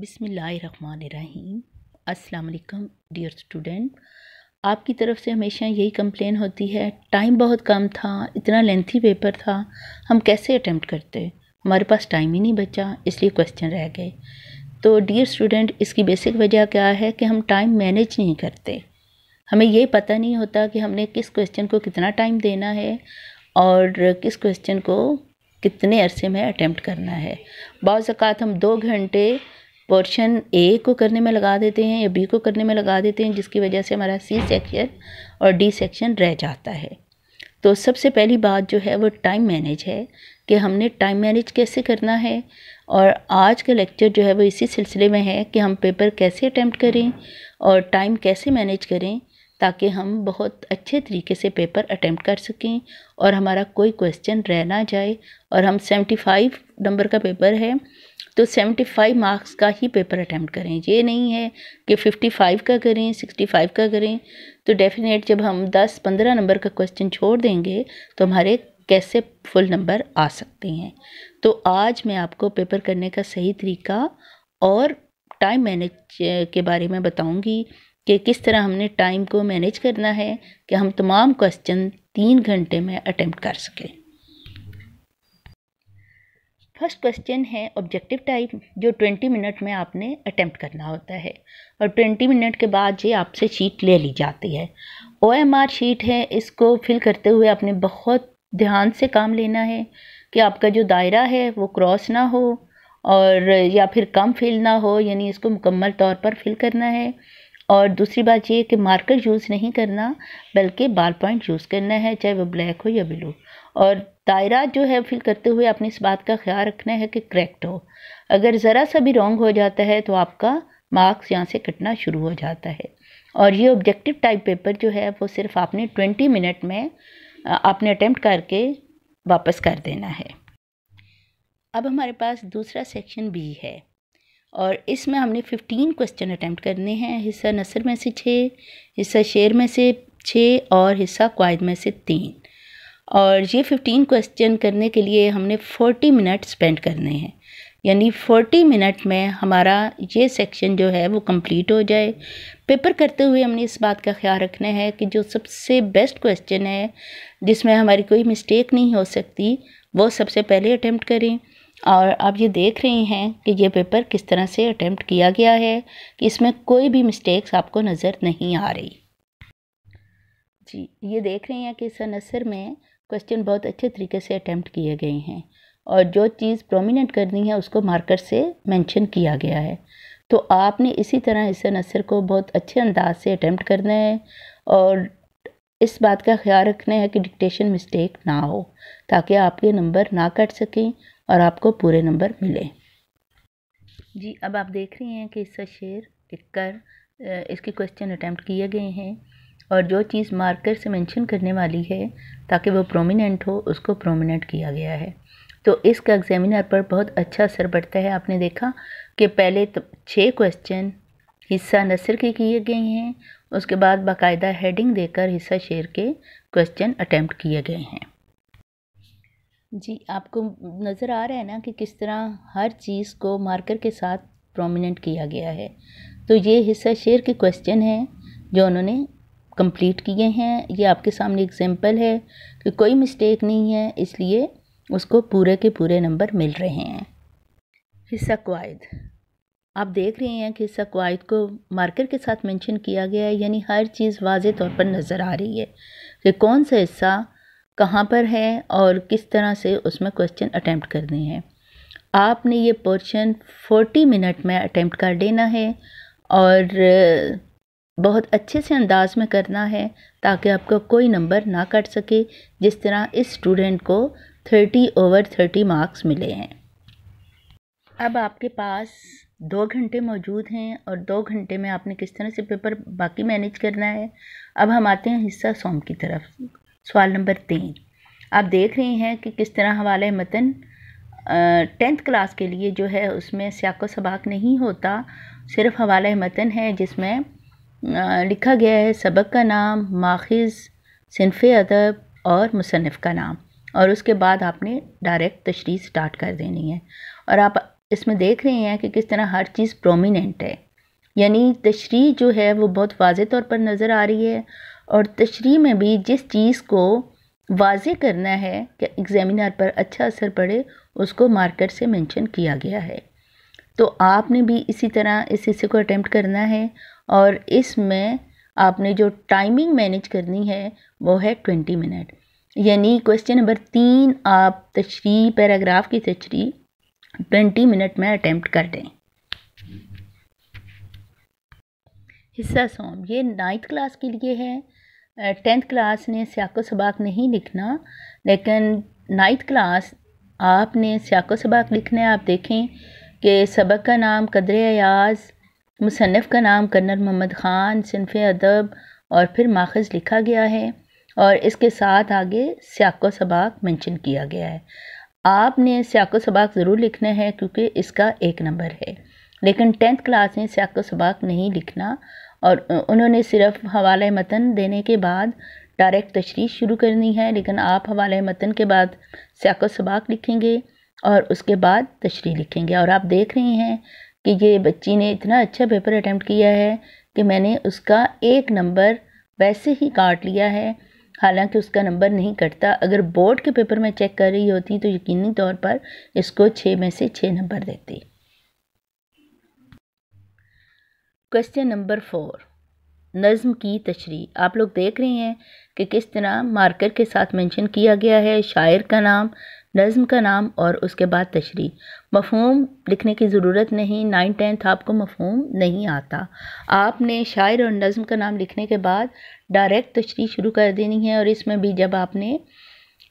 बिसमीम अस्सलाम dear student आपकी तरफ से हमेशा यही कंप्लेन होती है टाइम बहुत कम था इतना लेंथी पेपर था हम कैसे अटैम्प्ट करते हमारे पास टाइम ही नहीं बचा इसलिए क्वेश्चन रह गए तो डियर स्टूडेंट इसकी बेसिक वजह क्या है कि हम टाइम मैनेज नहीं करते हमें ये पता नहीं होता कि हमने किस क्वेश्चन को कितना टाइम देना है और किस क्वेश्चन को कितने अरसे में अटैम्प्ट करना है बाज़ात हम दो घंटे पोर्शन ए को करने में लगा देते हैं या बी को करने में लगा देते हैं जिसकी वजह से हमारा सी सेक्शन और डी सेक्शन रह जाता है तो सबसे पहली बात जो है वो टाइम मैनेज है कि हमने टाइम मैनेज कैसे करना है और आज का लेक्चर जो है वो इसी सिलसिले में है कि हम पेपर कैसे अटैम्प्ट करें और टाइम कैसे मैनेज करें ताकि हम बहुत अच्छे तरीके से पेपर अटैम्प्ट कर सकें और हमारा कोई क्वेश्चन रह ना जाए और हम सेवेंटी फाइव नंबर का पेपर है तो सेवेंटी फाइव मार्क्स का ही पेपर अटैम्प्ट करें ये नहीं है कि फिफ्टी फाइव का करें सिक्सटी फाइव का करें तो डेफिनेट जब हम दस पंद्रह नंबर का क्वेश्चन छोड़ देंगे तो हमारे कैसे फुल नंबर आ सकते हैं तो आज मैं आपको पेपर करने का सही तरीका और टाइम मैनेज के बारे में बताऊंगी कि किस तरह हमने टाइम को मैनेज करना है कि हम तमाम क्वेश्चन तीन घंटे में अटैम्प्ट कर सकें फर्स्ट क्वेश्चन है ऑब्जेक्टिव टाइप जो ट्वेंटी मिनट में आपने अटैम्प्ट करना होता है और ट्वेंटी मिनट के बाद ये आपसे शीट ले ली जाती है ओ एम आर शीट है इसको फिल करते हुए आपने बहुत ध्यान से काम लेना है कि आपका जो दायरा है वो क्रॉस ना हो और या फिर कम फिल ना हो यानी इसको मुकम्मल तौर पर फिल करना है और दूसरी बात ये कि मार्कर यूज़ नहीं करना बल्कि बाल पॉइंट यूज़ करना है चाहे वो ब्लैक हो या ब्लू और दायरा जो है फिल करते हुए आपने इस बात का ख्याल रखना है कि करेक्ट हो अगर ज़रा सा भी रॉन्ग हो जाता है तो आपका मार्क्स यहाँ से कटना शुरू हो जाता है और ये ऑब्जेक्टिव टाइप पेपर जो है वो सिर्फ आपने ट्वेंटी मिनट में आपने अटैम्प्ट करके वापस कर देना है अब हमारे पास दूसरा सेक्शन बी है और इसमें हमने फ़िफ्टीन क्वेश्चन अटैम्प्ट करने हैं हिस्सा नसर में से छः हिस्सा शेर में से छः और हिस्सा कवायद में से तीन और ये फ़िफ्टीन क्वेश्चन करने के लिए हमने फोर्टी मिनट स्पेंड करने हैं यानी फोर्टी मिनट में हमारा ये सेक्शन जो है वो कंप्लीट हो जाए पेपर करते हुए हमने इस बात का ख्याल रखना है कि जो सबसे बेस्ट क्वेश्चन है जिसमें हमारी कोई मिस्टेक नहीं हो सकती वो सबसे पहले अटैम्प्ट करें और आप ये देख रहे हैं कि ये पेपर किस तरह से अटैम्प्ट किया गया है कि इसमें कोई भी मिस्टेक्स आपको नज़र नहीं आ रही जी ये देख रहे हैं कि सनसर में क्वेश्चन बहुत अच्छे तरीके से अटैम्प्ट किए गए हैं और जो चीज़ प्रोमिनेंट करनी है उसको मार्कर से मेंशन किया गया है तो आपने इसी तरह इस नसर को बहुत अच्छे अंदाज से अटैम्प्ट करना है और इस बात का ख्याल रखना है कि डिक्टेशन मिस्टेक ना हो ताकि आपके नंबर ना कट सकें और आपको पूरे नंबर मिले जी अब आप देख रहे हैं कि इसका शेर लिख कर इसके क्वेश्चन अटैम्प्ट किए गए हैं और जो चीज़ मार्कर से मेंशन करने वाली है ताकि वो प्रोमिनेंट हो उसको प्रोमिनेंट किया गया है तो इसका एग्जामिनर पर बहुत अच्छा असर पड़ता है आपने देखा कि पहले तो छः क्वेश्चन हिस्सा नसर के किए गए हैं उसके बाद बाकायदा हेडिंग देकर हिस्सा शेर के क्वेश्चन अटैम्प्ट किए गए हैं जी आपको नज़र आ रहा है ना कि किस तरह हर चीज़ को मार्कर के साथ प्रोमिनेंट किया गया है तो ये हिस्सा शेर के क्वेश्चन हैं जो उन्होंने कंप्लीट किए हैं ये आपके सामने एग्जांपल है कि कोई मिस्टेक नहीं है इसलिए उसको पूरे के पूरे नंबर मिल रहे हैं हिस्सा कवायद आप देख रहे हैं कि हिस्सा कवायद को मार्कर के साथ मेंशन किया गया है यानी हर चीज़ वाज तौर पर नज़र आ रही है कि कौन सा हिस्सा कहाँ पर है और किस तरह से उसमें क्वेश्चन अटैम्प्ट करने हैं आपने ये पोर्शन फोर्टी मिनट में अटैम्प्ट कर देना है और बहुत अच्छे से अंदाज में करना है ताकि आपका कोई नंबर ना कट सके जिस तरह इस स्टूडेंट को थर्टी ओवर थर्टी मार्क्स मिले हैं अब आपके पास दो घंटे मौजूद हैं और दो घंटे में आपने किस तरह से पेपर बाकी मैनेज करना है अब हम आते हैं हिस्सा सोम की तरफ सवाल नंबर तीन आप देख रहे हैं कि किस तरह हवाल मतन टेंथ क्लास के लिए जो है उसमें सियाको सबाक नहीं होता सिर्फ हवाल मतन है जिसमें लिखा गया है सबक का नाम माखज़ सिनफ़ अदब और मुसनफ़ का नाम और उसके बाद आपने डायरेक्ट तशरी स्टार्ट कर देनी है और आप इसमें देख रहे हैं कि किस तरह हर चीज़ प्रोमिनेंट है यानी तशरी जो है वो बहुत वाज तौर पर नज़र आ रही है और तशरी में भी जिस चीज़ को वाज करना है कि एग्ज़ामिनार पर अच्छा असर पड़े उसको मार्कर से मेंशन किया गया है तो आपने भी इसी तरह इस हिस्से को अटैम्प्ट करना है और इसमें आपने जो टाइमिंग मैनेज करनी है वो है ट्वेंटी मिनट यानी क्वेश्चन नंबर तीन आप तशरी पैराग्राफ की तशरी ट्वेंटी मिनट में अटैम्प्ट कर दें हिस्सा सॉम ये नाइन्थ क्लास के लिए है टेंथ क्लास ने स्याको सबाक नहीं लिखना लेकिन नाइन्थ क्लास आपने स्याको सबाक लिखना है आप देखें कि सबक का नाम कदर अयाज मुसनफ़ का नाम कर्नल मोहम्मद ख़ान सिनफ अदब और फिर माखज़ लिखा गया है और इसके साथ आगे स्याको सबाक मेंशन किया गया है आपने स्याको सबाक ज़रूर लिखना है क्योंकि इसका एक नंबर है लेकिन टेंथ क्लास में स्याको सबाक नहीं लिखना और उन्होंने सिर्फ हवाल मतन देने के बाद डायरेक्ट तशरी शुरू करनी है लेकिन आप हवाल मतन के बाद सयाको सबाक लिखेंगे और उसके बाद तशरी लिखेंगे और आप देख रहे हैं कि ये बच्ची ने इतना अच्छा पेपर अटैम्प्ट किया है कि मैंने उसका एक नंबर वैसे ही काट लिया है हालांकि उसका नंबर नहीं कटता अगर बोर्ड के पेपर में चेक कर रही होती तो यकीनी तौर पर इसको छः में से छः नंबर देती क्वेश्चन नंबर फोर नज़म की तशरी आप लोग देख रहे हैं कि किस तरह मार्कर के साथ मेंशन किया गया है शायर का नाम नज़म का नाम और उसके बाद तशरी मफहम लिखने की ज़रूरत नहीं नाइन टेंथ आपको मफहम नहीं आता आपने शायर और नज़म का नाम लिखने के बाद डायरेक्ट तशरी शुरू कर देनी है और इसमें भी जब आपने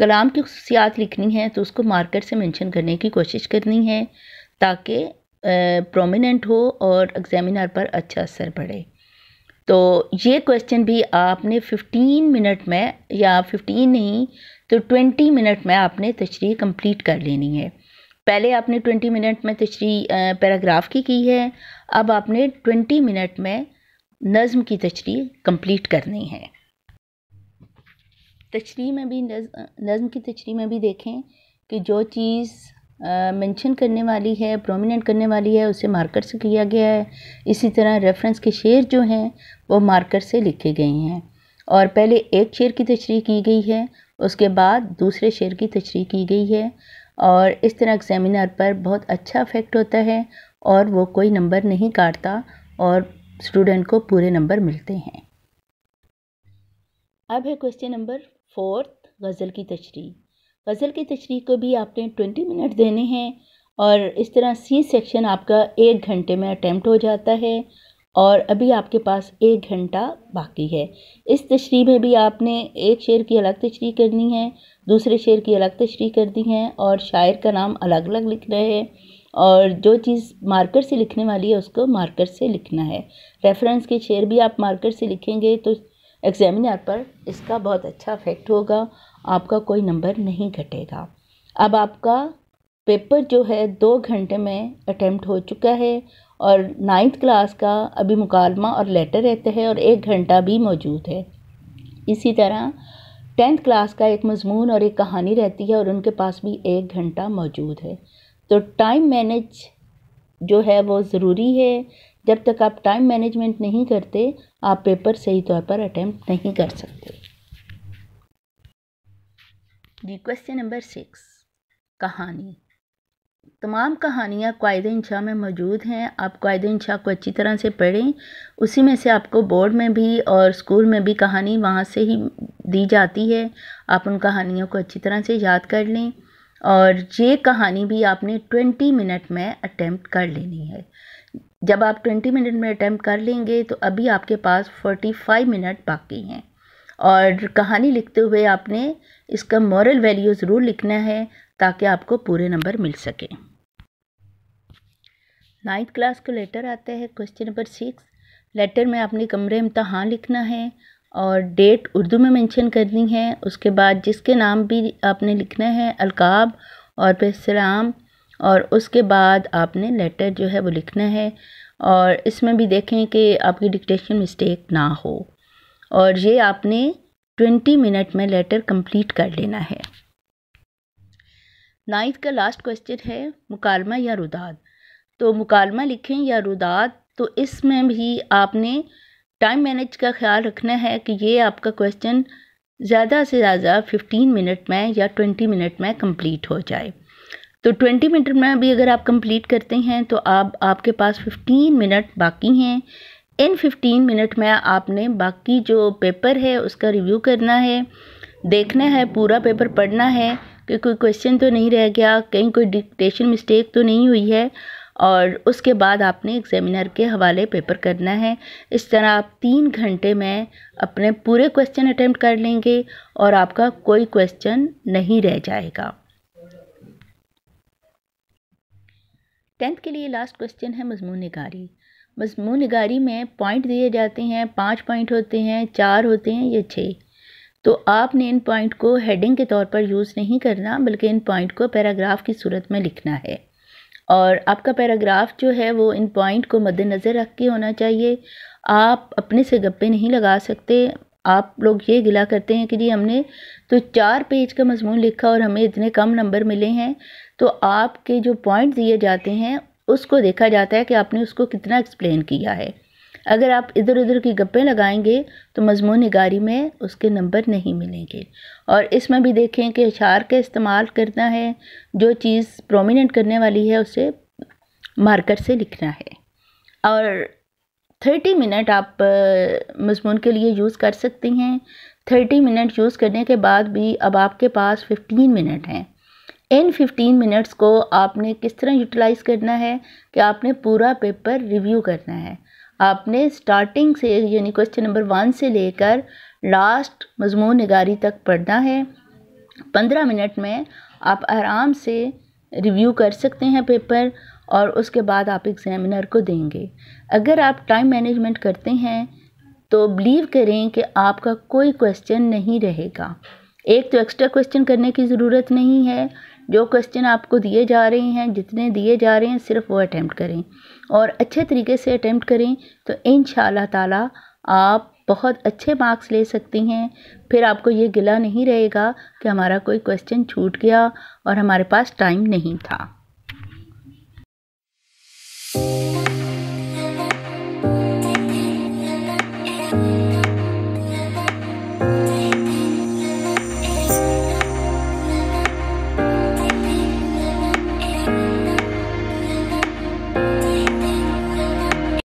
कलाम की खसूसियात लिखनी है तो उसको मार्कर से मेंशन करने की कोशिश करनी है ताकि प्रोमिनेंट हो और एग्ज़ामिनर पर अच्छा असर पड़े तो ये क्वेश्चन भी आपने 15 मिनट में या 15 नहीं तो 20 मिनट में आपने तशरी कंप्लीट कर लेनी है पहले आपने 20 मिनट में तशरी पैराग्राफ की की है अब आपने 20 मिनट में नज़म की तशरी कंप्लीट करनी है तशरी में भी नज्म नज़म की तशरी में भी देखें कि जो चीज़ मेंशन करने वाली है प्रोमिनेंट करने वाली है उसे मार्कर से किया गया है इसी तरह रेफरेंस के शेर जो हैं वो मार्कर से लिखे गए हैं और पहले एक शेर की तशरी की गई है उसके बाद दूसरे शेर की तशरी की गई है और इस तरह एग्ज़ामिनर पर बहुत अच्छा इफेक्ट होता है और वो कोई नंबर नहीं काटता और स्टूडेंट को पूरे नंबर मिलते हैं अब है क्वेश्चन नंबर फोर्थ गज़ल की तशरी गज़ल की तशरी को भी आपने ट्वेंटी मिनट देने हैं और इस तरह सी सेक्शन आपका एक घंटे में अटैम्प्ट हो जाता है और अभी आपके पास एक घंटा बाकी है इस तशरी में भी आपने एक शेर की अलग तशरी करनी है दूसरे शेर की अलग तशरी करनी है और शायर का नाम अलग अलग लिखना है और जो चीज़ मार्कर से लिखने वाली है उसको मार्कर से लिखना है रेफरेंस के शेर भी आप मार्कर से लिखेंगे तो एग्ज़ामिनर पर इसका बहुत अच्छा इफेक्ट होगा आपका कोई नंबर नहीं घटेगा अब आपका पेपर जो है दो घंटे में अटैम्प्ट हो चुका है और नाइन्थ क्लास का अभी मुकालमा और लेटर रहते हैं और एक घंटा भी मौजूद है इसी तरह टेंथ क्लास का एक मजमून और एक कहानी रहती है और उनके पास भी एक घंटा मौजूद है तो टाइम मैनेज जो है वो ज़रूरी है जब तक आप टाइम मैनेजमेंट नहीं करते आप पेपर सही तौर पर अटैम्प्ट नहीं कर सकते जी क्वेश्चन नंबर सिक्स कहानी तमाम कहानियाँ कायद इंशा में मौजूद हैं आप कायद इंशा को अच्छी तरह से पढ़ें उसी में से आपको बोर्ड में भी और स्कूल में भी कहानी वहाँ से ही दी जाती है आप उन कहानियों को अच्छी तरह से याद कर लें और ये कहानी भी आपने ट्वेंटी मिनट में अटैम्प्ट कर लेनी है जब आप ट्वेंटी मिनट में अटैम्प्ट कर लेंगे तो अभी आपके पास फोर्टी फाइव मिनट बाकी हैं और कहानी लिखते हुए आपने इसका मॉरल वैल्यू ज़रूर लिखना है ताकि आपको पूरे नंबर मिल सके नाइन्थ क्लास को लेटर आता है क्वेश्चन नंबर सिक्स लेटर में आपने कमरे इम्तहान लिखना है और डेट उर्दू में मेंशन करनी है उसके बाद जिसके नाम भी आपने लिखना है अलकाब और फिर सलाम और उसके बाद आपने लेटर जो है वो लिखना है और इसमें भी देखें कि आपकी डिक्टेशन मिस्टेक ना हो और ये आपने ट्वेंटी मिनट में लेटर कंप्लीट कर लेना है नाइन्थ का लास्ट क्वेश्चन है मुकालमा या रुदाद तो मुकालमा लिखें या रुदाद तो इसमें भी आपने टाइम मैनेज का ख्याल रखना है कि ये आपका क्वेश्चन ज़्यादा से ज़्यादा फिफ्टीन मिनट में या ट्वेंटी मिनट में कंप्लीट हो जाए तो ट्वेंटी मिनट में भी अगर आप कंप्लीट करते हैं तो आप आपके पास फिफ्टीन मिनट बाकी हैं इन 15 मिनट में आपने बाकी जो पेपर है उसका रिव्यू करना है देखना है पूरा पेपर पढ़ना है कि कोई क्वेश्चन तो नहीं रह गया कहीं कोई डिक्टेशन मिस्टेक तो नहीं हुई है और उसके बाद आपने एग्ज़ामिनर के हवाले पेपर करना है इस तरह आप तीन घंटे में अपने पूरे क्वेश्चन अटैम्प्ट कर लेंगे और आपका कोई क्वेश्चन नहीं रह जाएगा टेंथ के लिए लास्ट क्वेश्चन है मजमून निगारी मजमू नगारी में पॉइंट दिए जाते हैं पाँच पॉइंट होते हैं चार होते हैं या छः तो आपने इन पॉइंट को हेडिंग के तौर पर यूज़ नहीं करना बल्कि इन पॉइंट को पैराग्राफ की सूरत में लिखना है और आपका पैराग्राफ जो है वो इन पॉइंट को मद्दनज़र रख के होना चाहिए आप अपने से गप्पे नहीं लगा सकते आप लोग ये गिला करते हैं कि जी हमने तो चार पेज का मजमून लिखा और हमें इतने कम नंबर मिले हैं तो आपके जो पॉइंट दिए जाते हैं उसको देखा जाता है कि आपने उसको कितना एक्सप्लेन किया है अगर आप इधर उधर की गप्पें लगाएंगे तो मजमून निगारी में उसके नंबर नहीं मिलेंगे और इसमें भी देखें कि अशार का इस्तेमाल करना है जो चीज़ प्रोमिनेंट करने वाली है उसे मार्कर से लिखना है और थर्टी मिनट आप मजमून के लिए यूज़ कर सकती हैं थर्टी मिनट यूज़ करने के बाद भी अब आपके पास फिफ्टीन मिनट हैं इन 15 मिनट्स को आपने किस तरह यूटिलाइज़ करना है कि आपने पूरा पेपर रिव्यू करना है आपने स्टार्टिंग से यानी क्वेश्चन नंबर वन से लेकर लास्ट मजमून निगारी तक पढ़ना है पंद्रह मिनट में आप आराम से रिव्यू कर सकते हैं पेपर और उसके बाद आप एग्ज़ामिनर को देंगे अगर आप टाइम मैनेजमेंट करते हैं तो बिलीव करें कि आपका कोई क्वेश्चन नहीं रहेगा एक तो एक्स्ट्रा क्वेश्चन करने की ज़रूरत नहीं है जो क्वेश्चन आपको दिए जा रहे हैं जितने दिए जा रहे हैं सिर्फ वो अटैम्प्ट करें और अच्छे तरीके से अटैम्प्ट करें तो इन ताला आप बहुत अच्छे मार्क्स ले सकती हैं फिर आपको ये गिला नहीं रहेगा कि हमारा कोई क्वेश्चन छूट गया और हमारे पास टाइम नहीं था